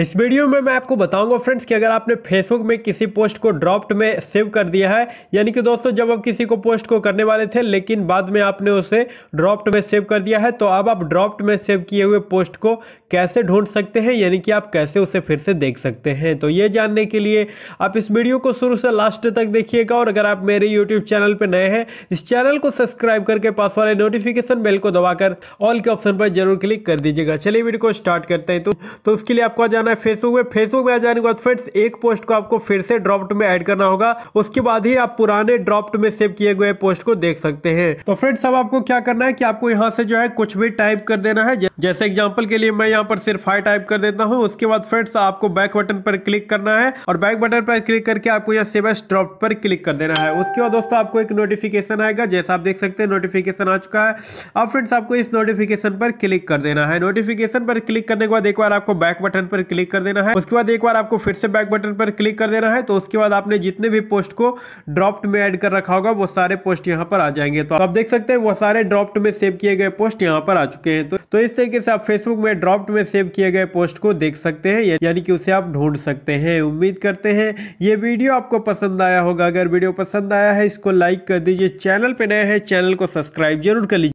इस वीडियो में मैं आपको बताऊंगा फ्रेंड्स कि अगर आपने फेसबुक में किसी पोस्ट को ड्रॉप्ट में सेव कर दिया है यानी कि दोस्तों जब आप किसी को पोस्ट को करने वाले थे लेकिन बाद में आपने उसे ड्रॉप्ट में सेव कर दिया है तो अब आप ड्रॉप्ट में सेव किए हुए पोस्ट को कैसे ढूंढ सकते हैं यानी कि आप कैसे उसे फिर से देख सकते हैं तो ये जानने के लिए आप इस वीडियो को शुरू से लास्ट तक देखिएगा और अगर आप मेरे यूट्यूब चैनल पर नए हैं इस चैनल को सब्सक्राइब करके पास वाले नोटिफिकेशन बेल को दबाकर ऑल के ऑप्शन पर जरूर क्लिक कर दीजिएगा चलिए वीडियो को स्टार्ट करते हैं तो, तो उसके लिए आपको जाना है फेसबुक में फेसबुक में आ जाने के बाद फ्रेंड्स एक पोस्ट को आपको फिर से ड्रॉप्ट में ऐड करना होगा उसके बाद ही आप पुराने ड्रॉप्ट में सेव किए गए पोस्ट को देख सकते हैं तो फ्रेंड्स अब आपको क्या करना है कि आपको यहाँ से जो है कुछ भी टाइप कर देना है जैसे एग्जाम्पल के लिए मैं यहाँ पर सिर्फ हाई टाइप कर देता हूँ उसके बाद फ्रेंड्स आपको बैक बटन पर क्लिक करना है और बैक बटन पर क्लिक करके आपको यहाँ सेव एस ड्रॉप पर क्लिक कर देना है उसके बाद दोस्तों आपको एक नोटिफिकेशन आएगा जैसा आप देख सकते हैं नोटिफिकेशन आ चुका है अब फ्रेंड्स आपको इस नोटिफिकेशन पर क्लिक कर देना है नोटिफिकेशन पर क्लिक करने के बाद एक बार आपको बैक बटन पर क्लिक कर देना है उसके बाद एक बार आपको फिर से बैक बटन पर क्लिक कर देना है तो उसके बाद आपने जितने भी पोस्ट को ड्रॉप्ट में ऐड कर रखा होगा वो सारे पोस्ट यहाँ पर आ जाएंगे तो आप देख सकते हैं वो सारे ड्रॉप्ट में सेव किए गए पोस्ट यहाँ पर आ चुके हैं तो, तो इस तरीके से आप फेसबुक में ड्रॉप्ट में सेव किए गए पोस्ट को देख सकते हैं यानी कि उसे आप ढूंढ सकते हैं उम्मीद करते हैं ये वीडियो आपको पसंद आया होगा अगर वीडियो पसंद आया है इसको लाइक कर दीजिए चैनल पर नए हैं चैनल को सब्सक्राइब जरूर कर लीजिए